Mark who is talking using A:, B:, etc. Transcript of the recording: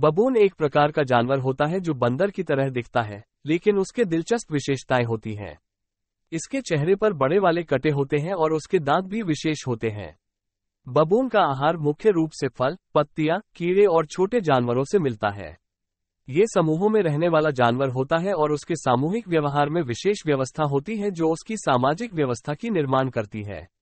A: बबून एक प्रकार का जानवर होता है जो बंदर की तरह दिखता है लेकिन उसके दिलचस्प विशेषताएं होती हैं इसके चेहरे पर बड़े वाले कटे होते हैं और उसके दांत भी विशेष होते हैं बबून का आहार मुख्य रूप से फल पत्तियां कीड़े और छोटे जानवरों से मिलता है ये समूहों में रहने वाला जानवर होता है और उसके सामूहिक व्यवहार में विशेष व्यवस्था होती है जो उसकी सामाजिक व्यवस्था की निर्माण करती है